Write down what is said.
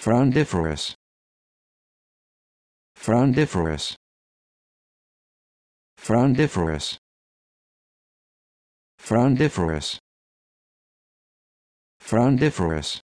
Frondiferous. Frondiferous. Frondiferous. Frondiferous. Frondiferous.